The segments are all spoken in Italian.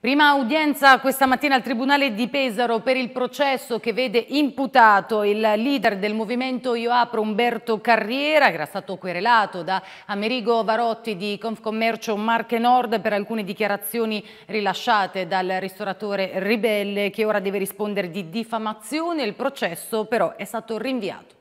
Prima udienza questa mattina al Tribunale di Pesaro per il processo che vede imputato il leader del movimento Io Apro Umberto Carriera, che era stato querelato da Amerigo Varotti di Confcommercio Marche Nord per alcune dichiarazioni rilasciate dal ristoratore Ribelle che ora deve rispondere di diffamazione. Il processo però è stato rinviato.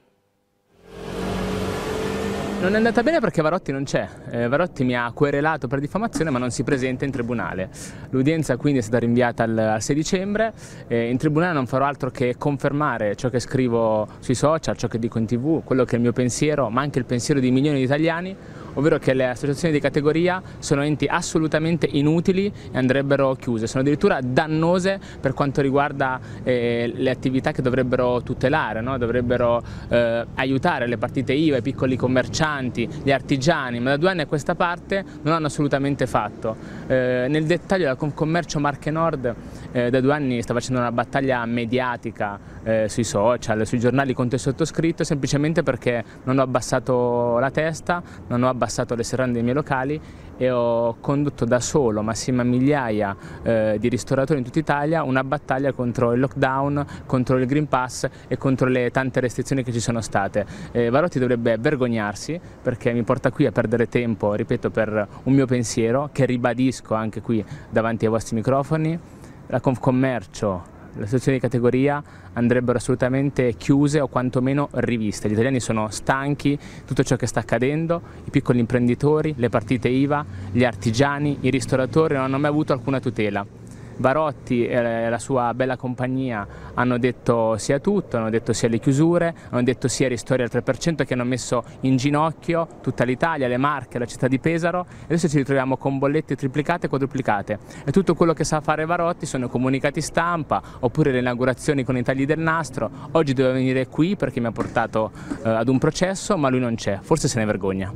Non è andata bene perché Varotti non c'è. Eh, Varotti mi ha querelato per diffamazione ma non si presenta in tribunale. L'udienza quindi è stata rinviata al, al 6 dicembre. Eh, in tribunale non farò altro che confermare ciò che scrivo sui social, ciò che dico in tv, quello che è il mio pensiero, ma anche il pensiero di milioni di italiani ovvero che le associazioni di categoria sono enti assolutamente inutili e andrebbero chiuse, sono addirittura dannose per quanto riguarda eh, le attività che dovrebbero tutelare, no? dovrebbero eh, aiutare le partite IVA, i piccoli commercianti, gli artigiani, ma da due anni a questa parte non hanno assolutamente fatto. Eh, nel dettaglio la Commercio Marche Nord eh, da due anni sta facendo una battaglia mediatica eh, sui social, sui giornali con te sottoscritto, semplicemente perché non ho abbassato la testa, non ho abbassato le serrande dei miei locali e ho condotto da solo, massima migliaia eh, di ristoratori in tutta Italia, una battaglia contro il lockdown, contro il Green Pass e contro le tante restrizioni che ci sono state. Eh, Varotti dovrebbe vergognarsi perché mi porta qui a perdere tempo, ripeto, per un mio pensiero che ribadisco anche qui davanti ai vostri microfoni. La Confcommercio le associazioni di categoria andrebbero assolutamente chiuse o quantomeno riviste. Gli italiani sono stanchi di tutto ciò che sta accadendo, i piccoli imprenditori, le partite IVA, gli artigiani, i ristoratori non hanno mai avuto alcuna tutela. Varotti e la sua bella compagnia hanno detto sì a tutto, hanno detto sì alle chiusure, hanno detto sia sì ristori al 3% che hanno messo in ginocchio tutta l'Italia, le Marche, la città di Pesaro e adesso ci ritroviamo con bollette triplicate e quadruplicate e tutto quello che sa fare Varotti sono i comunicati stampa oppure le inaugurazioni con i tagli del nastro, oggi doveva venire qui perché mi ha portato eh, ad un processo ma lui non c'è, forse se ne vergogna.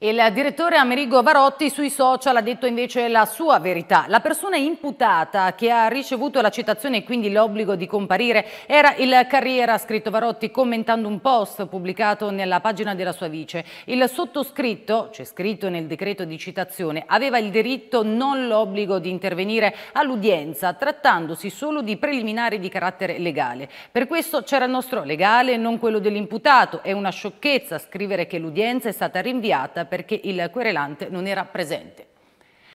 Il direttore Amerigo Varotti sui social ha detto invece la sua verità. La persona imputata che ha ricevuto la citazione e quindi l'obbligo di comparire era il Carriera, ha scritto Varotti commentando un post pubblicato nella pagina della sua vice. Il sottoscritto, c'è scritto nel decreto di citazione, aveva il diritto non l'obbligo di intervenire all'udienza trattandosi solo di preliminari di carattere legale. Per questo c'era il nostro legale e non quello dell'imputato. È una sciocchezza scrivere che l'udienza è stata rinviata perché il querelante non era presente.